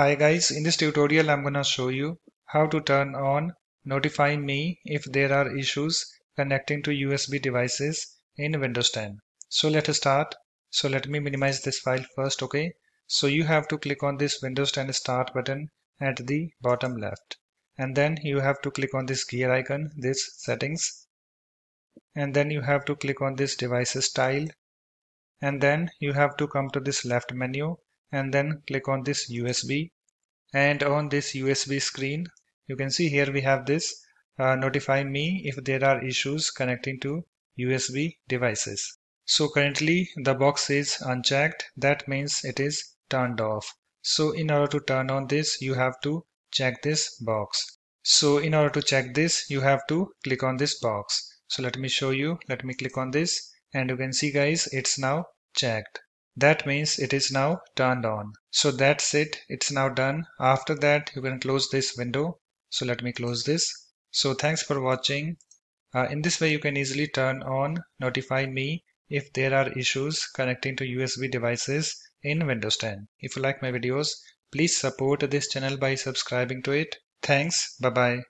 Hi guys, in this tutorial I'm gonna show you how to turn on notify me if there are issues connecting to USB devices in Windows 10. So let's start. So let me minimize this file first, okay? So you have to click on this Windows 10 start button at the bottom left. And then you have to click on this gear icon, this settings. And then you have to click on this devices tile. And then you have to come to this left menu and then click on this USB and on this USB screen you can see here we have this uh, notify me if there are issues connecting to USB devices. So currently the box is unchecked that means it is turned off. So in order to turn on this you have to check this box. So in order to check this you have to click on this box. So let me show you let me click on this and you can see guys it's now checked. That means it is now turned on. So that's it. It's now done. After that, you can close this window. So let me close this. So thanks for watching. Uh, in this way, you can easily turn on notify me if there are issues connecting to USB devices in Windows 10. If you like my videos, please support this channel by subscribing to it. Thanks. Bye-bye.